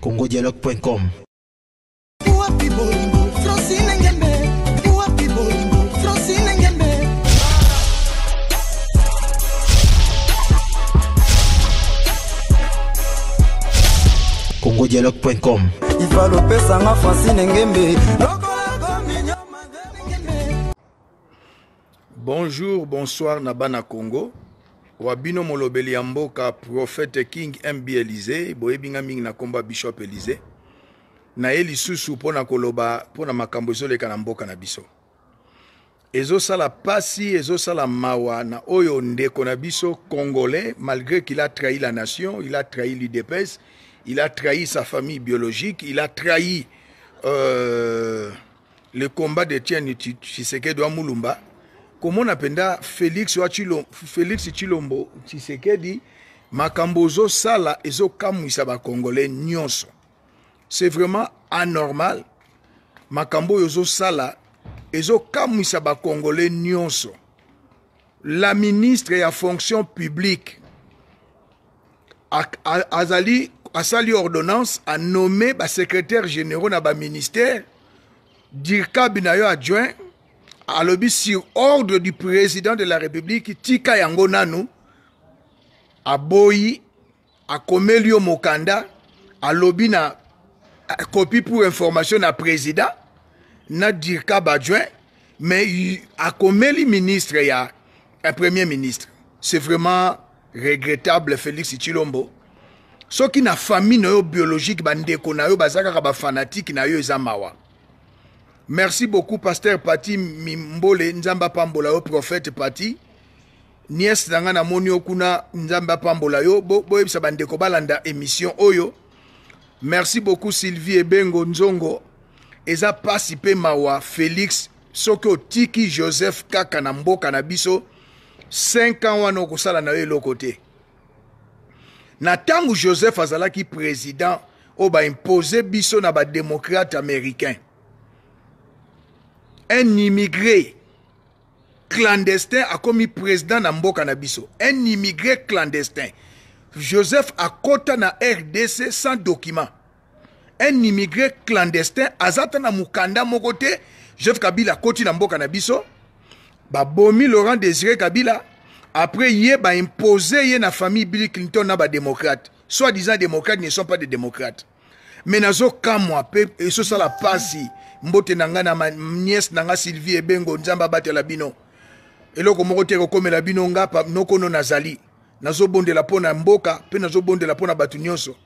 congodialogue.com. congodialogue.com ivalopesanga francine ngembe bonjour bonsoir na bana congo wa bino molobeli mboka king mb elize boyebinga mingi na komba bishop elize na ye lisusu na koloba pona na makambo ezoleka na mboka na biso pasi ezosala mawa na oyo ndeko na congolais malgré qu'il a trahi la nation il a trahi l'udps il a trahi sa famille biologique il a trahi euh, le combat de tien tshisekedi wa mulumba on appelle félix dit Chilo, félix chilombo tshisekedi makambo ozosala ba Congolais nyonso c'est vraiment anormal makambo oyo ozosala ba Congolais nyonso la ministre ya fonction publique azali asali ordonnance ba secrétaire général na baministère ministère na yo adjoint alobi sur ordre du président de la république tika yango nanu aboyi à yo mokanda lobi na eh, copie pour information na président na dirka mais mais akomeli ministre ya un premier ministre c'est vraiment regrettable félix chilombo ce na famille na famille biologique bandeko na yo baza bafanatique na yo mawa Merci beaucoup, pasteur Pati Mimbole, Nzamba Pambola, prophète Pati. Nies Nangana Monio Kuna, Nzamba Pambola, yo, Boeb Sabande émission Oyo. Merci beaucoup, Sylvie Ebengo Nzongo. Eza Pasipe Mawa, Félix, Soko Tiki Joseph Kakanambo Kanabiso, 5 ans wana okosala na yo kote. côté Na tangu Joseph azalaki président, oba impose biso na ba démocrate américain un immigré clandestin a commis président dans le un immigré clandestin joseph a kota na rdc sans document un immigré clandestin a mukanda na Mukanda mokote. joseph kabila koti na mboka biso babomi laurent désiré kabila après ba imposé ye na famille billy clinton na démocrate. soi disant démocrate ne sont pas des démocrates Mais me moi, ce sera la si... mbote na ngai na maniese na ngai sylvie ebengo nzambe abatela bino eloko moko te kokomela bino nga nokono nazali nazobondela mpo na mboka mpe nazobondela mpo na bato nyonso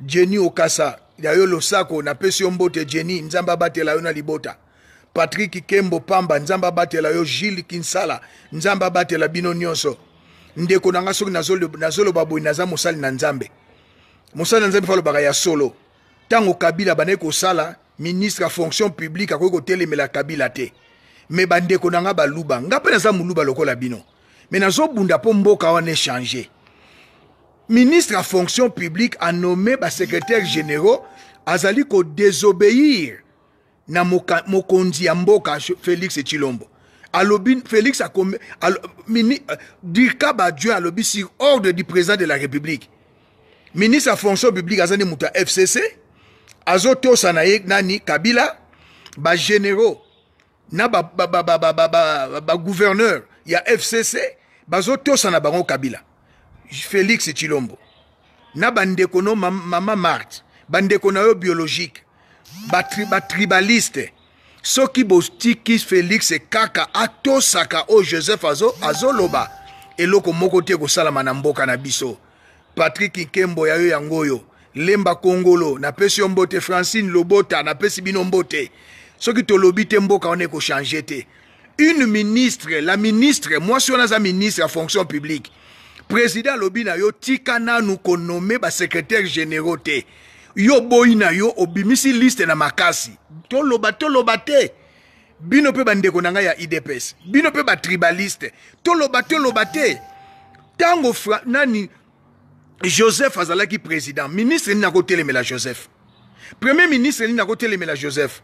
jeni okasa ya yo losako napesi yo mbote jeni nzambe abatela yo na libota patrik kembo pamba nzambe abatela yo jules kinsala nzambe abatela bino nyonso ndeko na nga soki nazoloba boye naza mosali na nzambe mosali na nzambe fa alobaka ya solo ntango kabila bandeki kosala ministre à fonction publique a akoki mela kabila te mais bande na nga baluba nga mpe naza muluba lokola bino zo bunda po mboka wana changer ministre à fonction publique a nommé ba secrétaire généraux azali désobéir na mo ya mboka félix chilombo alobi félix a alo, mini, euh, dirka dieu alobi sur ordre du président de la république ministre à fonction publique a nde moto fcc azotosa na ye nani kabila bagénéraux na bagouverneur ya fcc bazotosa na bango kabila félix chilombo na bandeko no mama marte bandeko na yo biologique batribaliste ba soki botiki félix kaka atosaka oyo joseph azoloba eloko moko te kosalama na mboka na biso patrik nkembo yayo yango oyo lemba kongolo na pesi mbote francine lobota n'a napesi bino mbote soki to lobite mboka ko changer te une ministre la ministre on sur za ministre à fonction publique président Lobina na yo tika nommer ba secrétaire généraux te yo boina, yo obimisi liste na makasi to toloba lobate. bino pe nde konagaya ngai ya idps tribaliste. to batribaliste lobate. Tango tango nani joseph azalaki président ministre nini akotelemela joseph premier ministre nini akotelemela joseph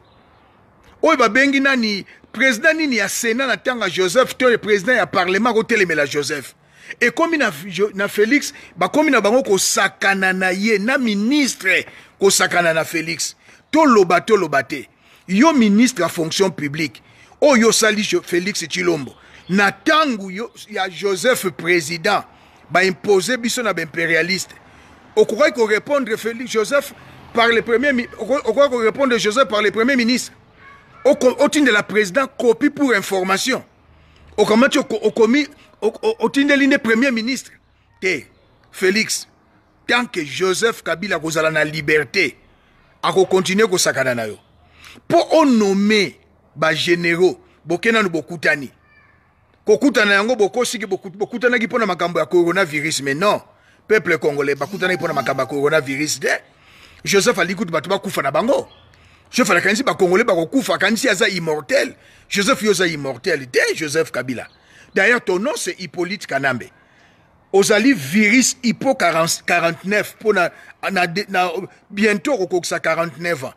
Oye bengi nani président ni ya sénat na tanga Joseph, joseph le président ya parlement akotelemela joseph Et na, na félix bakómi na bango sakana na ye na ministre ko sakana na félix toloba toloba l'obate. yo ministre à fonction publique oyo osali félix chilombo na yo ya joseph président imposer biso na Au qu'on répondre félix joseph par le premier qu'on répondre joseph par le premier ministre la président copie pour information commis au okomi de premier ministre Té, félix tant que joseph kabila kozala na liberté akokontinue Pour na yo nommer généraux, généraux bokena no bokutani Kokuta na yango bokosiki bokutanaki bokuta na makambo ya coronavirus mais non peuple congolais bakuta na makambo ya coronavirus de joseph kutu batu bakufa na bango joseph kanisi bacongolais bakokufa kanisi aza immortel joseph yosa oza immortel joseph kabila d'ailleurs ton nom c'est hippolyte kanambe ozali virus hypo 49 pour na, na, na, bientôt okokokisa 49 ans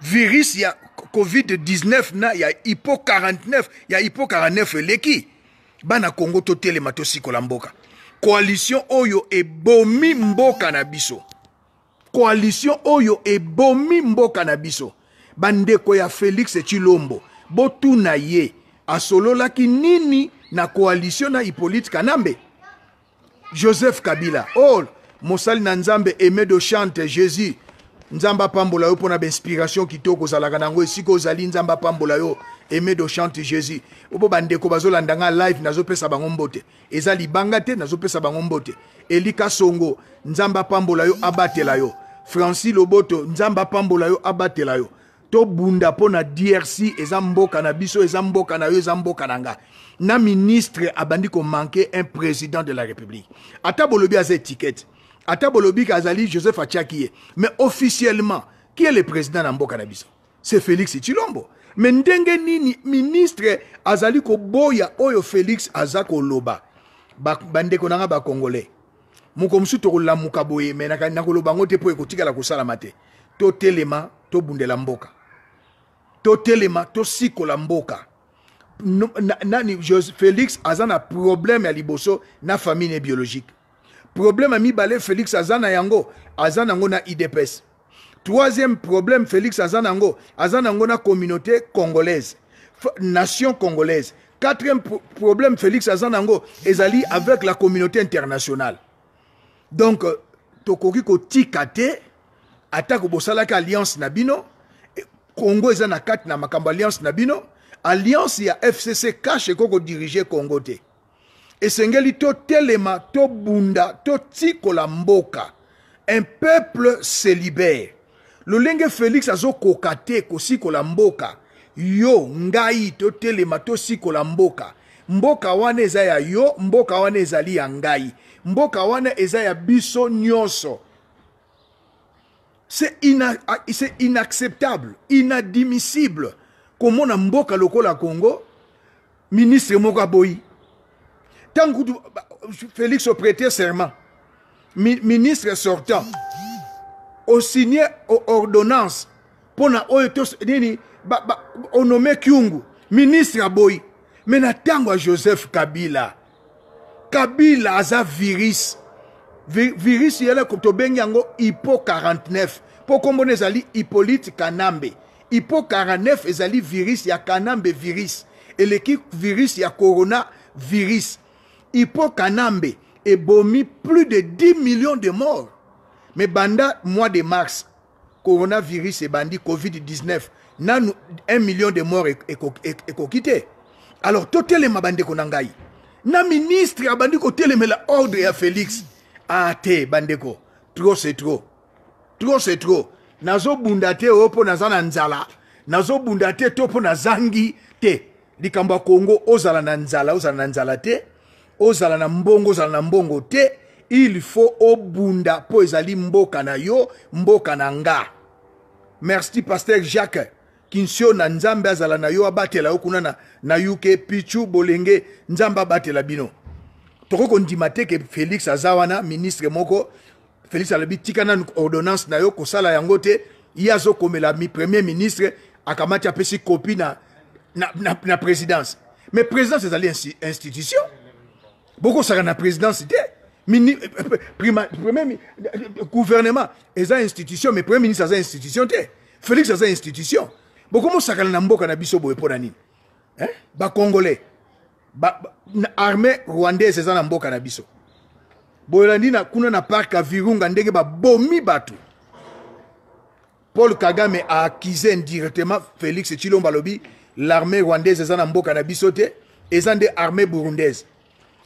virus ya covid-19 na ya hypo 49 ya hypo 49 eleki bana kongo totelema tosikola mboka koalition oyo ebomi mboka na biso koalition oyo ebomi mboka na biso bandeko ya félix chilombo botuna ye asololaki nini na koalition na hippolyte kanambe joseph kabila o oh, mosali na nzambe aimé de chante jésus nzambe apambola yo mpona bainspiration kitoko ozalaka na yango esika ozali nzambe apambola yo aimé de chante jésus opo bandeko bazolanda nga live nazopesa bango mbote eza libanga te nazopesa bango mbote elika songo nzambe apambola yo abatela yo franci loboto nzambe apambola yo abatela yo tobunda mpo na drc eza mboka na biso eza mboka na yo eza mboka na nga na ministre abandi komanke un président de la république ata bolobi aza etikete ata bolobi azali joseph atiaki ye mais officiellement qui est le président na mboka na biso c'est félix chilombo me ndenge nini ministre azali koboya oyo félix aza koloba bandeko ba na nga bacongolais moko mosusu tokolamuka boye me nakoloba yango te mpo ekotikala kosalama te totelema tobundela mboka totelema tosikola mboka nani félix aza na problème ya liboso na famille ne biologique problème mi balé félix azana yango azana na idps troisième problème félix Azanango, yango azana na communauté congolaise nation congolaise quatrième problème félix Azana-Yango, est ezali avec la communauté internationale donc euh, tokoki tikate, attaque atako alliance Nabino e, congo est na na alliance Nabino alliance ya fcc Koko diriger congo te esengeli totelema tobunda totikola mboka un peuple se libere lolenge félix azokoka te kosikola mboka yo ngai totelema tosikola mboka mboka wana eza ya yo mboka wana ezali ya ngai mboka wana eza ya biso nyonso c'est ina, inacceptable inadmissible komona mboka lokola congo ministre moko aboyi Tangu Félix a prêté serment, ministre sortant, au signé ordonnance, pour on nomme Kyungu, ministre à Aboy. Mais que Joseph Kabila, Kabila a virus. Virus, il y a hypo 49. Pour comprendre, zali Hippolyte Kanambe. Hypo 49, il virus, il y a Kanambe virus. Et l'équipe virus, il y a Corona virus. Hippo Kanambe ebomi plus de 10 millions de morts. Mais banda, mois de mars, coronavirus et bandi Covid-19, nanu 1 million de morts ekokite. Alors, totelema bande konangai. Na ministre a bandi la ordre ya Félix. Ah te, bandeko, trop c'est trop. Trop c'est trop. bunda te opo na zana na nzala bunda te topo na zangi te Likamba Congo, ozala na nzala ozala nzala te ozala na mbongo ozala te il faut obunda po ezali mboka na yo mboka na merci Pasteur jacques kinsio na nzambe azala na yo abatela yo kuna na, yuke pichu bolenge nzambe la bino Toko kondima te ke félix Azawana, ministre moko félix alobi tikana nanu ordonnance na yo Yangote, yango te ye mi premier ministre akamati apesi kopi na, na, na, présidence mais présidence institution beaucoup bokosaka la présidence le premier gouvernement ça institution mais premier ministre ça institution t'es félix ça institution ça na mboka na biso boye hein? na congolais, ba armée rwandaise ça na mboka na biso parc na kuna na parke ya virunga ndenge babomi bato paul kagame a accusé indirectement félix Tshilombo Lobi, l'armée rwandaise ça na mboka na biso et ça burundaise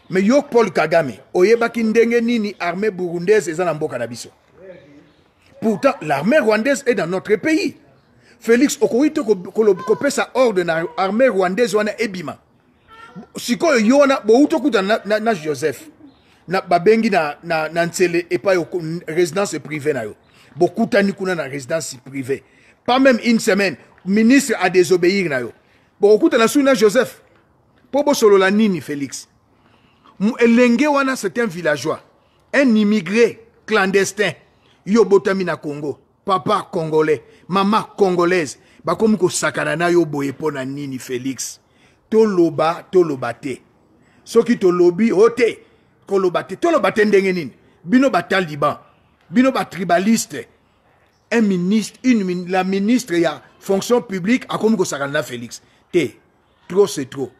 mais yo paul kagame oyebaki ndenge nini armée burundaise ezana mboka na biso pourtant l'armée rwandaise est dans notre pays félix ko te kopesa ordre na armée rwandaise wana ebima sikoyo yo wana bouti na, na, na joseph na, babengi na, na, na ntsele epai résidence privée na yo bokutani kuna na résidence privée pas même une semaine ministre a désobéir na yo Bokuta sui na joseph mpo la nini félix Elenge wana c'est un villageois, un immigré clandestin. Yo botami na Congo, papa congolais, maman congolaise. Bakomi sakana yo boye pona nini Félix. Toloba, Tolo bate, Soki tolobi ote, oh koloba te. Tolo te ndenge nini. Bino bataliban, bino batribaliste. Un ministre, une, la ministre ya fonction publique akomi sakana Félix. Te, trop c'est trop.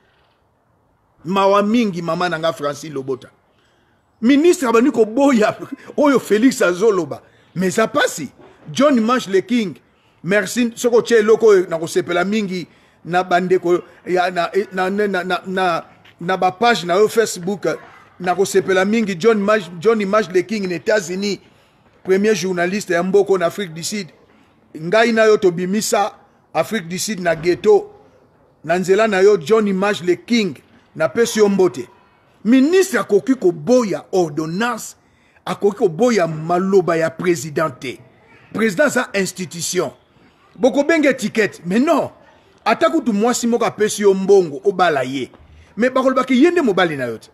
mawa mingi mama na nga francis lobota ministre abandi koboya oyo félix azoloba mais eza mpasi john manche le king merci soki otie eloko oyo na kosepela mingi na bandeko na, na, na, na, na, na, na bapage na yo facebook na kosepela mingi john, Maj, john image le king na états-unis premier journaliste ya mboko na afrique du sud ngai na yo tobimisa afrique du sud na ghetto na nzela na yo john image le king napesi yo mbote ministre akoki koboya ordonnance akoki koboya maloba ya président te président aza institution bokobenga etikete mais non ata kutu mwasi moko apesi yo mbongo obala ye me bakolobaki ye nde mobali na yo te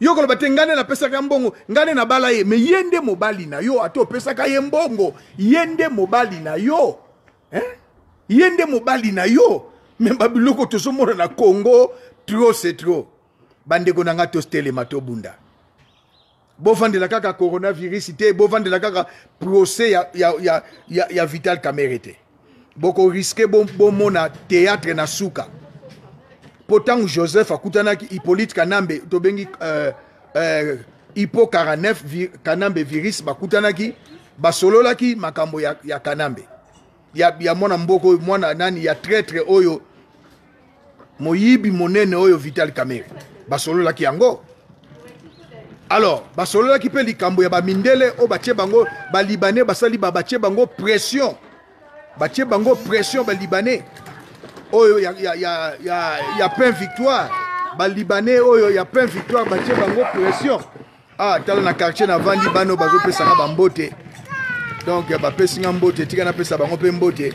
yo koloba te ngai nde napesaka mbongo ngai nde nabala ye me ye nde mobali na yo ate opesaka ye mbongo ye nde mobali na yo eh? ye nde mobali na yo me babiloko tozomona na kongo tro se tro bandeko na nga tostelema tobunda bovandela kaka coronavirus te bovandela kaka procès ya, ya, ya, ya, ya vital camere te bokoriske bomona bo théâtre na suka mpo ntango joseph akutanaki hippolyte kanambe tobengi uh, uh, hipo 49 vi, kanambe virus bakutanaki basololaki makambo ya, ya kanambe ya, ya mwana mboko mwana nani ya traître oyo moyibi monene oyo vital Basolo basololaki yango alors ki pe likambo ya bamindele o batie bango balibane basali batie bango pression batie bango pression balibane oyo ya, ya, ya, ya, ya pain victoire balibane oyo ya pain victoire batie bango pression ah tala na quartier vandi bano bazopesanga bambote donc bapesinga mbote tika pesa bango pe mbote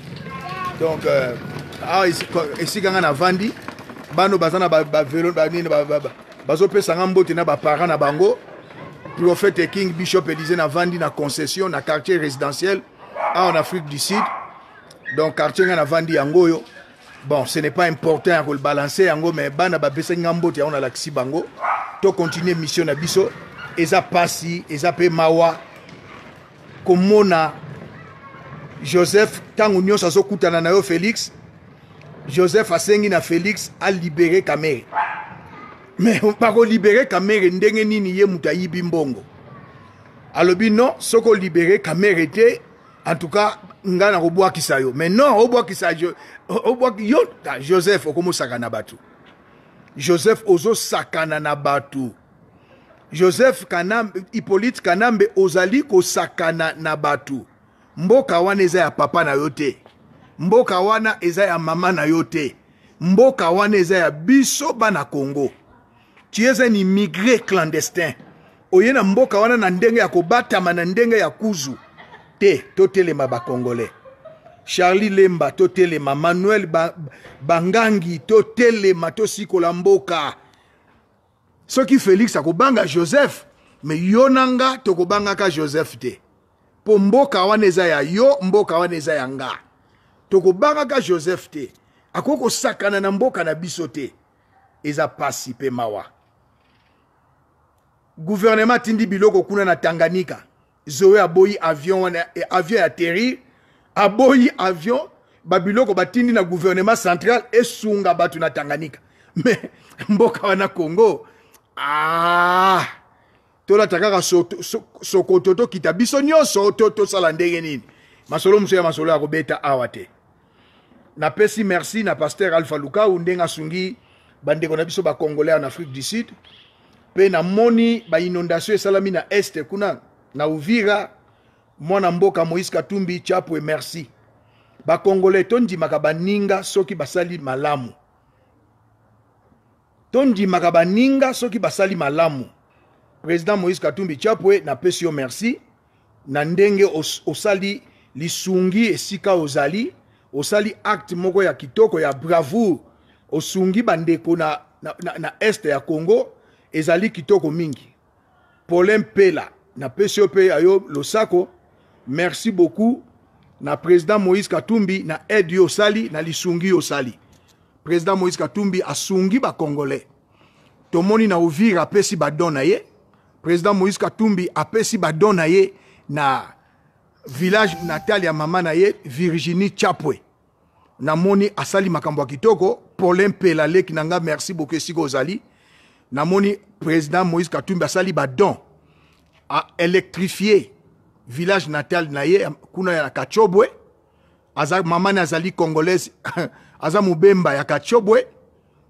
donc euh, ah, ici esika nga vandi bano ba na bavelo banini bazopesanga mbote na baparent na bango prophète king bishop na navandi na concession na quartier résidentiel à en afrique du sud donc quartier na vendi yango yo bon ce n'est pas important ya kobalanse yango mais bana pesa nga mbote yango laxi bango to continue mission na biso eza pasi eza mawa komona joseph ntango nyonso kutana na yo félix joseph asengi na félix alibere kamere me bakolibere kamere ndenge nini ye moto ayibi mbongo alobi non soki olibere kamere te entoukas ngai nakobwakisa yo mais non obwakisa yo, yo joseph okomosakana na bato joseph ozosakana na bato joseph kanambe, hippolyte kanambe ozali kosakana na bato mboka wana eza ya papa na yo te mboka wana eza ya mama na yo te mboka wana eza ya biso bana congo tu es un immigré clandestin oye na mboka wana na ndenge ya kobatama na ndenge ya kuzu te totelema bacongolais charli lemba totelema manuel bangangi totelema tosikola mboka soki félix akobanga joseph me yo na nga tokobangaka joseph te mpo mboka wana eza ya yo mboka wana eza ya nga tokobangaka joseph te akoki kosakana na mboka na biso te eza pasi mpe mawa guvernema atindi biloko kuna na tanganyika zoe aboyi avion wana eh, avion ya terrir aboyi avion babiloko batindi na gouvernement central esunga bato na tanganyika me mboka wana congo ah, tolata kaka sokoto so, so, tokita biso nyonso tosala to, to ndenge nini masolo mosusu ya masolo ya kobeta awa te napesi merci na paster alpha lukau ndenge asungi bandeko na biso bacongolais en afrique du sud mpe namoni bainondation esalami na este kuna na uvira mwana mboka moïse katumbi chapwe merci bacongolais tondimaka baninga soki basali malamu tondimaka baninga soki basali malamu président moïse katumbi chapwe napesi yo merci na ndenge os, osali lisungi esika ozali osali acte moko ya kitoko ya bravoure osungi bandeko na, na, na, na este ya congo ezali kitoko mingi polin mpela napesi yo mpe ya yo losako merci beaucoup na président moïse katumbi na aide yo osali na lisungi yo osali président moïse katumbi asungi bacongolais tomoni na ovira apesi badon na ye président moïse katumbi apesi badon na ye na village natal ya mama na ye virginie chapwe namoni asali makambo kitoko Nanga, merci beaucoup namoni président moïse katumbi asali badon A électrifié village natal na ye kuna ya kachobwe maman mamani azali congolaise aza bemba ya kachobwe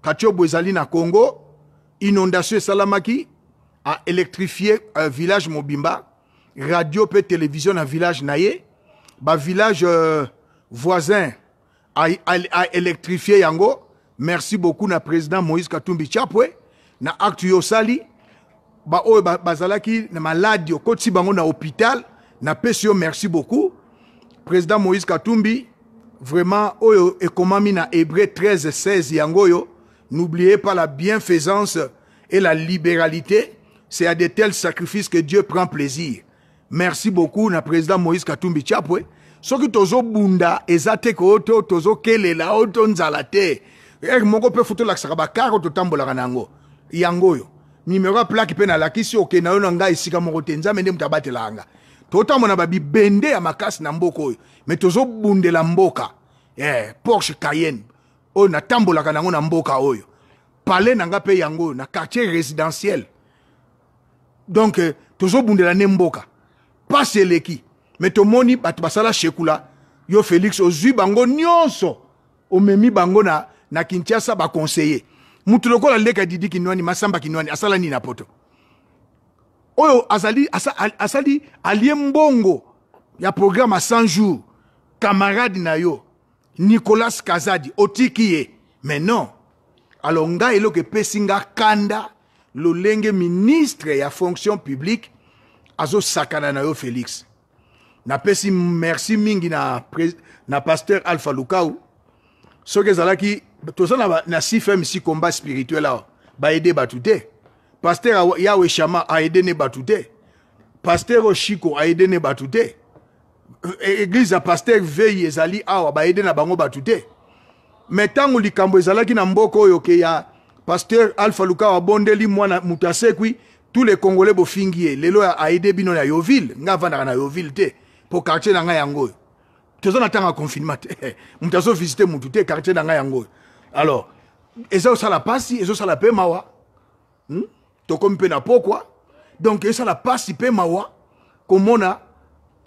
kachobwe Zali na congo inondation salamaki a électrifié euh, village mobimba radio et télévision na village na ye village euh, voisin a, électrifier yango merci beaucoup na président moïse katumbi chapwe na acte yo osali ba, bazalaki malade na maladi bango na hôpital Na pesio merci beaucoup président moïse katumbi vraiment oyo ekomami na hébreu 13 16 yango yo n'oubliez pas la bienfaisance et la libéralité c'est à de tels sacrifices que dieu prend plaisir merci beaucoup na président moïse katumbi chapwe soki tozobunda eza te ke oyo to tozokelela oyo tonzala te ere moko mpe futu olakisaka bakar oyo totambolaka na yango yango oyo nimero ya plaki mpe nalakisi okenda oyo na ngai esika moko te nzambe nde moto abatelaka nga totambo na babibende ya makasi na mboka oyo me tozobundela mboka eh, porsche cayenne oyo natambolaka nango na mboka oyo pale na nga mpe yango oyo na quartier résidentiel donk eh, tozobundela ne mboka pasi eleki me tomoni bato basala shekula yo félix ozwi bango nyonso omemi bango na, na kinshasa bakonseye mutu lokola leka didi kinwani masamba kinwani asala nini na poto oyo azali, asali, asali alie mbongo ya programme a 100 jours camarade na yo nicolas kazadi otiki ye mais non alors ngai eloko epesi nga kanda lolenge ministre ya fonction publique azosakana na yo félix napesi merci mingi na, pre, na pasteur alpha lukau soki ezalaki toza na, na sifm si combat spirituel awa baede batu te pasteur yawe shama aede ne batu te pasteur oshiko aede ne batu te e, eglize ya pasteur vei ezali awa baede na bango batu te me ntango likambo ezalaki na mboka oyo ke ya pasteur alpha lukau abondeli mwana moto asekwi tous les congolais bofingi ye lelo ya aede bino na yoville nga avandaka na yoville te pour quartier na ngai yango oyo toza na ntango ya confinement te moto azovisite motu te quartier na ça yango oyo alors eza osala ça la mpe mawa hmm? tokomi mpe na quoi? donc ezosala mpasi mpe mawa komona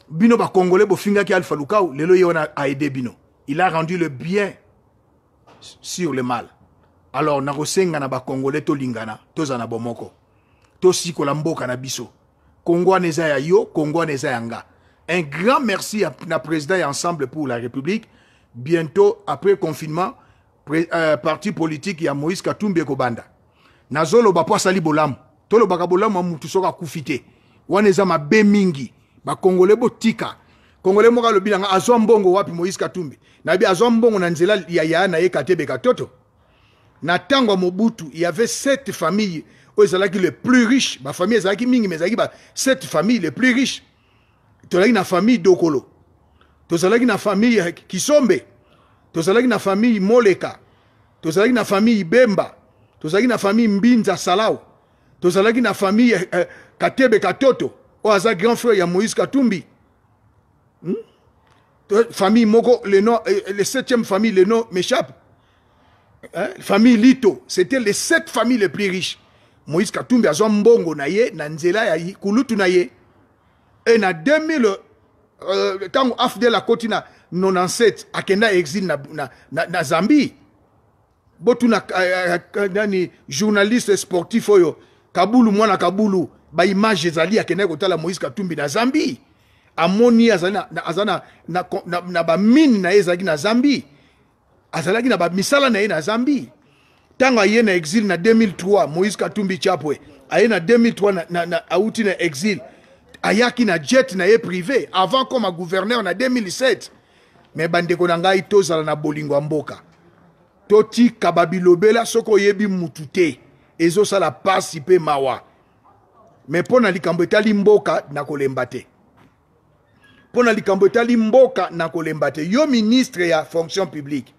bino bakongole bofingaki alpha lukau lelo ye a aidé bino il a rendu le bien sur le mal alors na lingana, to tolingana tozana bomoko tosikola mboka na biso Congo eza ya yo Congo eza ya nga un grand merci à la président et ensemble pour la République. Bientôt, après confinement, euh, parti politique, il y a Moïse Katumbi Kobanda. Nazolo bapwa sali bolam. Tolo baka bolam amutu soka kufite. Waneza mabe mingi. Bakongole botika. Kongole moka lobilanga bilanga mbongo wapi Moïse Katumbi. Nabi azwa mbongo na nzela ya ya na ye katebe katoto. Na tango Mobutu, il y avait sept familles. Oezalaki le plus riche. Ma famille ki mingi, mais ki ba sept familles les plus riches tozalaki na famille dokolo tozalaki na famille kisombe tozalaki na famille moleka tozalaki na famille bemba tozalaki na famille mbinza salau tozalaki na famille eh, eh, katebe katoto oyo grand frère ya moïse katumbi hmm? famille moko le nom eh, le septième famille le nom m'échappe hein? famille lito c'était les sept familles les plus riches moïse katumbi azwa mbongo na ye na nzela ya kulutu na ye e na 2000 uh, ntango afdel akoti na 97 akenda exil na, na, na, na zambie botuna euh, euh, nani journaliste sportif oyo kabulu mwana kabulu baimage ezali akendaki kotala moïse katumbi na zambie amoni azali na, aza na, na, na, na bamine na ye ezalaki na zambie azalaki na bamisala na ye na zambie ntango aye na exil na 2003 moïse katumbi chapwe aye na 2003 na, na, na, auti na exil ayaki na jet na ye privé avant koma gouverneur na 2007 me bandeko na ngai tozala na bolingo ya mboka totika babilobela soki oyebi mutu te ezosala pasi mpe mawa me mpo na likambo etali mboka nakolemba te mpo na likambo etali mboka nakolemba te yo ministre ya fonction publique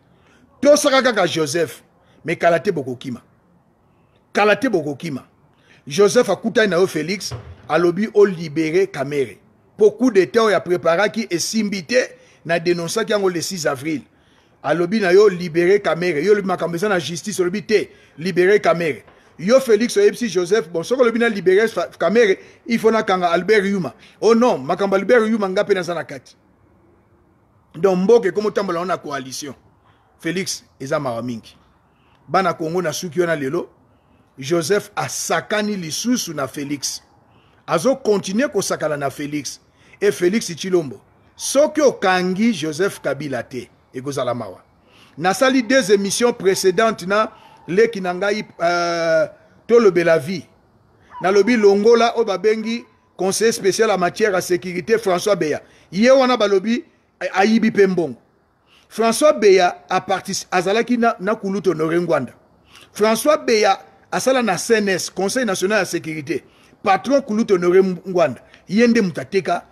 tosaka kaka joseph me kala te bokokima kala te bokokima joseph akutani na yo félix alobi libéré kamere mpo coup d'état oyo qui esimbi te na denonsaki yango le 6 avril alobi na yo libéré kamere yo le makambesa na justice Alobi te libéré kamere yo félix Epsi joseph bon soko lobi na libere kamere na kanga albert yuma oh non makamba albert yuma nga n'a zana na kati donc mboke, comme on on a coalition félix eza n'a Congo bana kongo nasuki na lelo joseph a asakani lisusu na félix azokontinue kosakana na félix e félix chilombo soki okangi joseph kabila te ekozala mawa nasali deux émissions précédentes na leki na ngai euh, tolobela vie nalobi longola oyo babengi conseiller spécial en matière ya sécurité françois beya ye wana balobi ayibi mpe mbongo françois beya azalaki na, na kulutu honoré ngwanda françois beya asala na cns conseil national ya sécurité patron kulu honoré ngwanda ye mutateka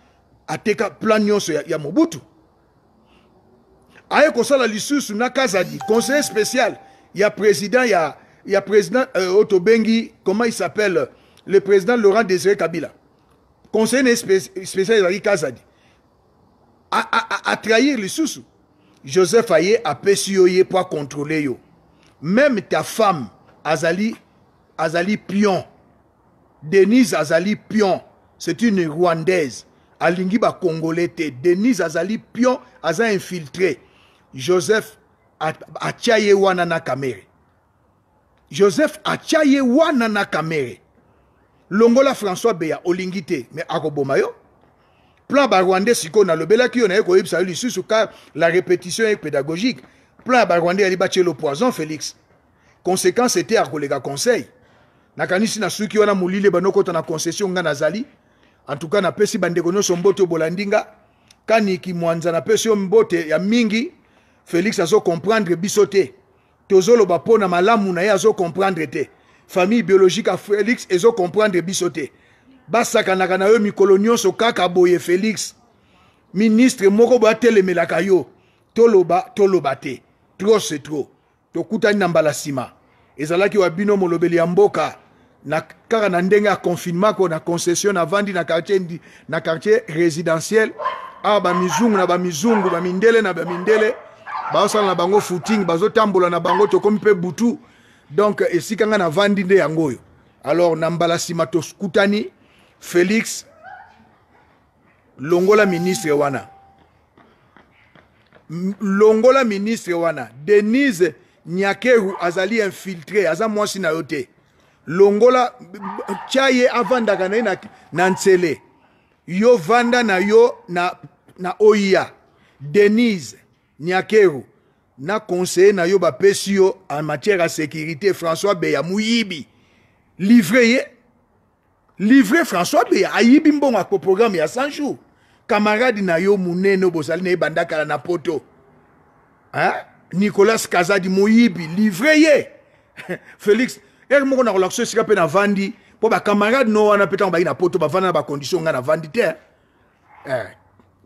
ateka plan nyonso ya, ya mobutu aye kosala lisusu na kazadi Conseil spécial ya président ya, ya président euh, président comment il s'appelle le président laurent désiré kabila Conseil spécial un kazadi trahir lisusu joseph aye a yo pour contrôler yo même ta femme azali azali pion Denise Azali Pion, c'est une Rwandaise. Alingi ba Congolais Denise Azali Pion, a infiltré. Joseph Achaye Wanana Kamere. Joseph Achaye Wanana Kamere. Longola François Beya, Olingite, Mais Ako yo. Plan ba Rwandais le belaki lobelaki yo na sa la répétition est pédagogique. Plan ba Rwandais ali le poison Félix. Conséquence était à collègue conseil. nakanisi na suki wana molile banokota na concession ngai nazali antuka napesi bandeko nyonso mbote obolandi nga kaniki mwanza napesi yo mbote ya mingi félix azokomprendre biso te tozoloba mpo na malamu na ye azokomprendre te famille biologique ya félix ezokomprendre biso te basakanaka na yo mikolo nyonso kaka boye félix ministre moko boye atelemelaka yo toloba toloba te tro se tro tokutani na mbala nsima ezalaki wa bino molobeli ya mboka na, kaka na ndenge ya confinement ko na concession navandi na quartier, na quartier résidentiel awa bamizungu na bamizungu bamindele na bamindele bazosala na bango footing bazotambola na bango tokómi mpe butu donc esika ngai navandi nde yango oyo alors na mbala nsima tokutani félix longola ministre wana longola ministre wana denise nyakeru azali infiltré aza mwasi na yo te longola tya ye avandaka na ye na, na ntsele yo vanda na yo na, na oya denise nyakeru na conseiller na yo bapesi yo en matière ya sécurité françois beya moyibi livre ye livre françois beya ayibi mbongo ako programme ya 100 jours camarade na yo monene bozali na ye bandakala na poto hein? Nicolas Kazadi Moïbi, livreye Félix ere bah, bah, eh, bah, moko na kolakisa esika mpe navandi mpo bacamarade no wana mpe ntango baki na poto bavandi na bacondition na navandi te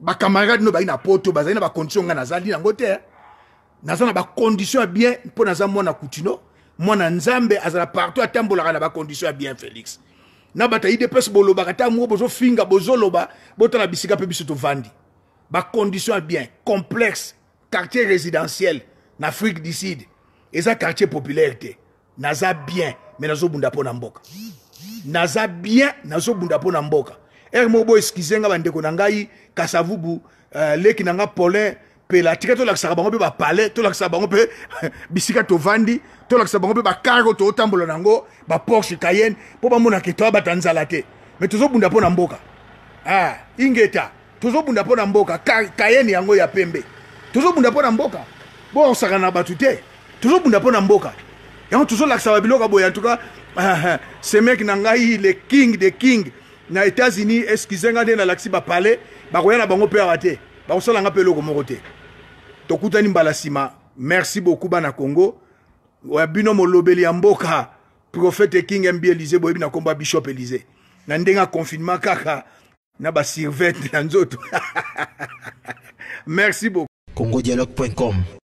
bacamarade no baki na poto na condition ngai nazali yango te naza na bacondition condition bien eh mpo naza coutino kutino mwana nzambe azala partout atambolaka na condition condition bien félix na ba ya idps bozo finga, bozo loba, bozoloba botala bisika mpe biso vandi condition condition eh bien complexe quartier résidentiel na afrique du sud eza quartier populaire te naza bien me nazobunda mpo na mboka naza bien nazobunda mpo na mboka ere moko boyo eskize nga bandeko na ngai kasavubu uh, leki na nga polin pela tika tolakisaka bango mpe bapalais tolakisaka bango mpe bisika tovandi tolakisa bango mpe bakare oyo tootambola na yango baporsche cayenne mpo bamonaka etoa bata nzala te me tozobunda mpo na mboka ah, ingeta tozobunda mpo na mboka cayenne yango ya pembe tozobunda mpo na mboka bosaka na bato te tozobunda mpo na mboka yango tozolakisa babiloko boye antuka semek na ngai le king de king na états-unis eskize nga nde nalakisi bapalais bakoya na bango mpe awa te bakosala nga mpe eloko moko te tokutani mbala nsima merci beaucoup bana congo oya bino molobeli ya mboka prophète king mb elize boyebi na nkombo ya bishop elize na ndenge ya confinement kaka na basurvete na nzoto merci beaucoup congo dialogue com